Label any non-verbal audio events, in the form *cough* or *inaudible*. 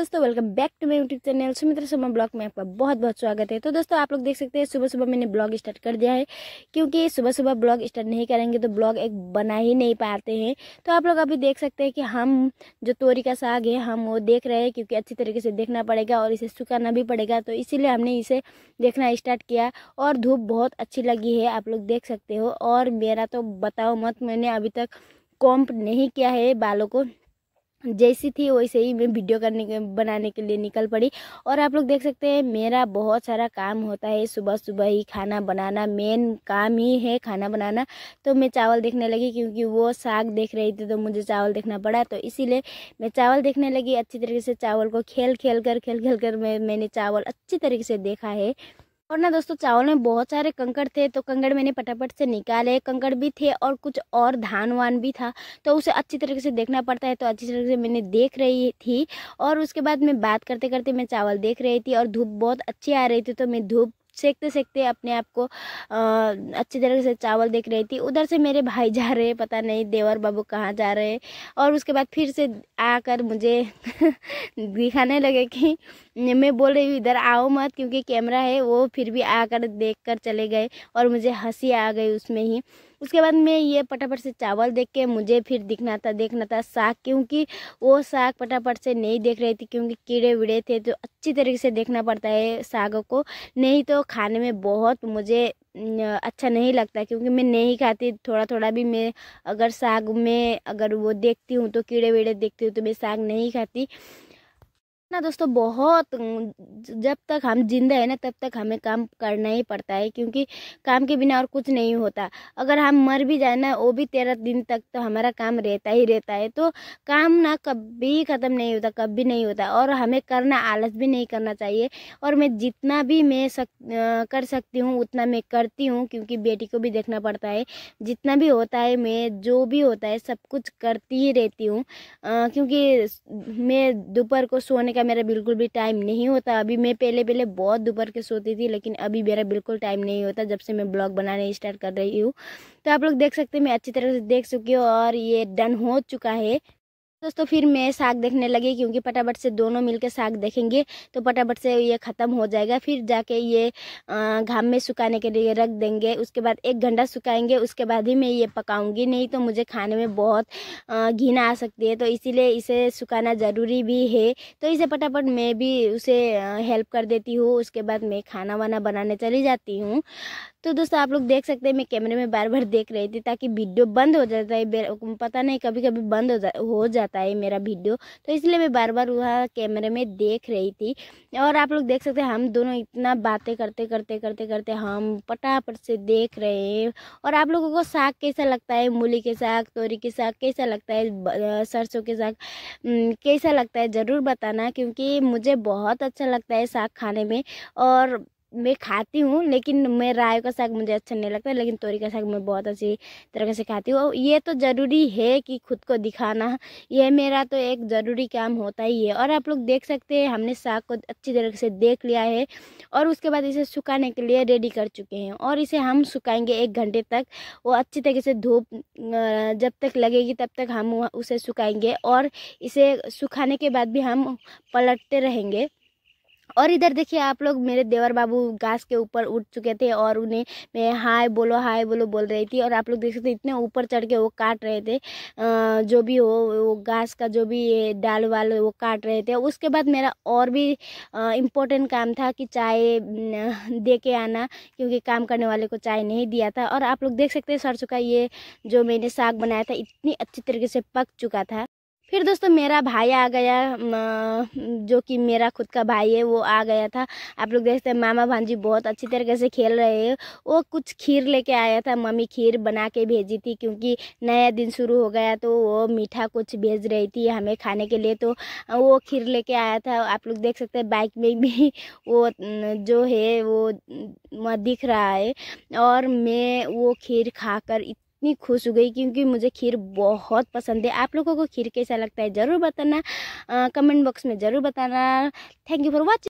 दोस्तों welcome back to my YouTube channel Sumitra Sharma blog में आपका बहुत बहुत स्वागत है तो दोस्तों आप लोग देख सकते हैं सुबह सुबह मैंने ब्लॉग स्टार्ट कर दिया है क्योंकि सुबह सुबह ब्लॉग स्टार्ट नहीं करेंगे तो ब्लॉग एक बना ही नहीं पाते हैं तो आप लोग अभी देख सकते हैं कि हम जो तोरी का साग है हम वो देख रहे हैं क्योंकि अच्छी तरीके से देखना पड़ेगा और इसे सुखाना भी पड़ेगा तो इसीलिए हमने इसे देखना स्टार्ट किया और धूप बहुत अच्छी लगी है आप लोग देख सकते हो और मेरा तो बताओ मत मैंने अभी तक कॉम्प नहीं किया है बालों को जैसी थी वैसे ही मैं वीडियो करने के बनाने के लिए निकल पड़ी और आप लोग देख सकते हैं मेरा बहुत सारा काम होता है सुबह सुबह ही खाना बनाना मेन काम ही है खाना बनाना तो मैं चावल देखने लगी क्योंकि वो साग देख रही थी तो मुझे चावल देखना पड़ा तो इसीलिए मैं चावल देखने लगी अच्छी तरीके से चावल को खेल खेल कर खेल खेल कर मैं मैंने चावल अच्छी तरीके से देखा है और ना दोस्तों चावल में बहुत सारे कंकड़ थे तो कंकड़ मैंने पटापट से निकाले कंकड़ भी थे और कुछ और धान वान भी था तो उसे अच्छी तरीके से देखना पड़ता है तो अच्छी तरीके से मैंने देख रही थी और उसके बाद मैं बात करते करते मैं चावल देख रही थी और धूप बहुत अच्छी आ रही थी तो मैं धूप सेकते सेकते अपने आप को अच्छी तरह से चावल देख रही थी उधर से मेरे भाई जा रहे पता नहीं देवर बाबू कहाँ जा रहे और उसके बाद फिर से आकर मुझे *laughs* दिखाने लगे कि मैं बोल रही हूँ इधर आओ मत क्योंकि कैमरा है वो फिर भी आकर देख कर चले गए और मुझे हंसी आ गई उसमें ही उसके बाद मैं ये पटाफट से चावल देख के मुझे फिर दिखना था देखना था साग क्योंकि वो साग पटाफट से नहीं देख रही थी क्योंकि कीड़े वीड़े थे तो अच्छी तरीके से देखना पड़ता है सागों को नहीं तो खाने में बहुत मुझे अच्छा नहीं लगता क्योंकि मैं नहीं खाती थोड़ा थोड़ा भी मैं अगर साग में अगर वो देखती हूँ तो कीड़े वीड़े देखती हूँ तो मैं साग नहीं खाती ना दोस्तों बहुत जब तक हम जिंदा है ना तब तक हमें काम करना ही पड़ता है क्योंकि काम के बिना और कुछ नहीं होता अगर हम मर भी जाए ना वो भी तेरह दिन तक तो हमारा काम रहता ही रहता है तो काम ना कभी ख़त्म नहीं होता कभी नहीं होता और हमें करना आलस भी नहीं करना चाहिए और मैं जितना भी मैं सक कर सकती हूँ उतना मैं करती हूँ क्योंकि बेटी को भी देखना पड़ता है जितना भी होता है मैं जो भी होता है सब कुछ करती ही रहती हूँ क्योंकि मैं दोपहर को सोने का का मेरा बिल्कुल भी टाइम नहीं होता अभी मैं पहले पहले बहुत दोपहर के सोती थी लेकिन अभी मेरा बिल्कुल टाइम नहीं होता जब से मैं ब्लॉग बनाने स्टार्ट कर रही हूँ तो आप लोग देख सकते हैं मैं अच्छी तरह से देख चुकी हूँ और ये डन हो चुका है दोस्तों फिर मैं साग देखने लगी क्योंकि पटाबट से दोनों मिलकर साग देखेंगे तो पटाबट से ये ख़त्म हो जाएगा फिर जाके ये घाम में सुखाने के लिए रख देंगे उसके बाद एक घंटा सुखाएंगे उसके बाद ही मैं ये पकाऊंगी नहीं तो मुझे खाने में बहुत घिना आ सकती है तो इसीलिए इसे सुखाना ज़रूरी भी है तो इसे पटापट मैं भी उसे हेल्प कर देती हूँ उसके बाद मैं खाना वाना बनाने चली जाती हूँ तो दोस्तों आप लोग देख सकते हैं मैं कैमरे में बार बार देख रही थी ताकि वीडियो बंद हो जाता है पता नहीं कभी कभी बंद हो, जा, हो जाता है मेरा वीडियो तो इसलिए मैं बार बार वहाँ कैमरे में देख रही थी और आप लोग देख सकते हैं हम दोनों इतना बातें करते करते करते करते हम पटापट से देख रहे हैं और आप लोगों को साग कैसा लगता है मूली के साग तोरी के साग कैसा लगता है सरसों के साग कैसा लगता है ज़रूर बताना क्योंकि मुझे बहुत अच्छा लगता है साग खाने में और मैं खाती हूँ लेकिन मैं राय का साग मुझे अच्छा नहीं लगता लेकिन तोरी का साग मैं बहुत अच्छी तरीके से खाती हूँ और ये तो ज़रूरी है कि खुद को दिखाना यह मेरा तो एक ज़रूरी काम होता ही है और आप लोग देख सकते हैं हमने साग को अच्छी तरीके से देख लिया है और उसके बाद इसे सुखाने के लिए रेडी कर चुके हैं और इसे हम सुखाएंगे एक घंटे तक वो अच्छी तरीके से धूप जब तक लगेगी तब तक हम उसे सुखाएँगे और इसे सुखाने के बाद भी हम पलटते रहेंगे और इधर देखिए आप लोग मेरे देवर बाबू घास के ऊपर उठ चुके थे और उन्हें मैं हाय बोलो हाय बोलो बोल रही थी और आप लोग देख सकते इतने ऊपर चढ़ के वो काट रहे थे जो भी हो वो घास का जो भी ये डाल वाल वो काट रहे थे उसके बाद मेरा और भी इम्पोर्टेंट काम था कि चाय *laughs* दे के आना क्योंकि काम करने वाले को चाय नहीं दिया था और आप लोग देख सकते हैं सर चुका ये जो मैंने साग बनाया था इतनी अच्छी तरीके से पक चुका था फिर दोस्तों मेरा भाई आ गया जो कि मेरा खुद का भाई है वो आ गया था आप लोग देखते हैं मामा भांजी बहुत अच्छी तरीके से खेल रहे हैं वो कुछ खीर लेके आया था मम्मी खीर बना के भेजी थी क्योंकि नया दिन शुरू हो गया तो वो मीठा कुछ भेज रही थी हमें खाने के लिए तो वो खीर लेके आया था आप लोग देख सकते हैं बाइक में भी *laughs* वो जो है वो दिख रहा है और मैं वो खीर खाकर इतनी खुश हो गई क्योंकि मुझे खीर बहुत पसंद है आप लोगों को खीर कैसा लगता है ज़रूर बताना कमेंट बॉक्स में ज़रूर बताना थैंक यू फॉर वॉचिंग